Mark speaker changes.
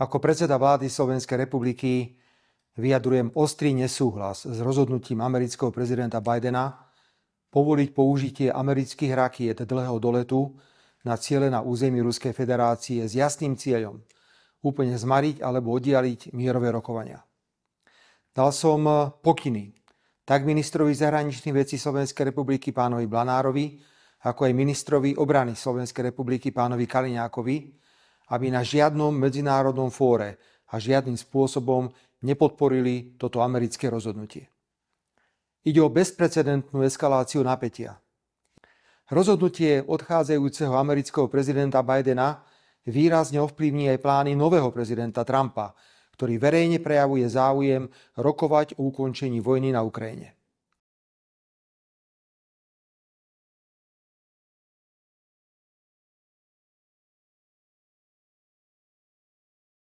Speaker 1: Ako predseda vlády Slovenskej republiky vyjadrujem ostrý nesúhlas s rozhodnutím amerického prezidenta Bidena povoliť použitie amerických rakiet dlhého doletu na ciele na území Ruskej federácie s jasným cieľom úplne zmariť alebo oddialiť mierové rokovania. Dal som pokyny tak ministrovi zahraničných vecí Slovenskej republiky pánovi Blanárovi, ako aj ministrovi obrany Slovenskej republiky pánovi Kaliňákovi, aby na žiadnom medzinárodnom fóre a žiadnym spôsobom nepodporili toto americké rozhodnutie. Ide o bezprecedentnú eskaláciu napätia. Rozhodnutie odchádzajúceho amerického prezidenta Bidena výrazne ovplyvní aj plány nového prezidenta Trumpa, ktorý verejne prejavuje záujem rokovať o ukončení vojny na Ukrajine.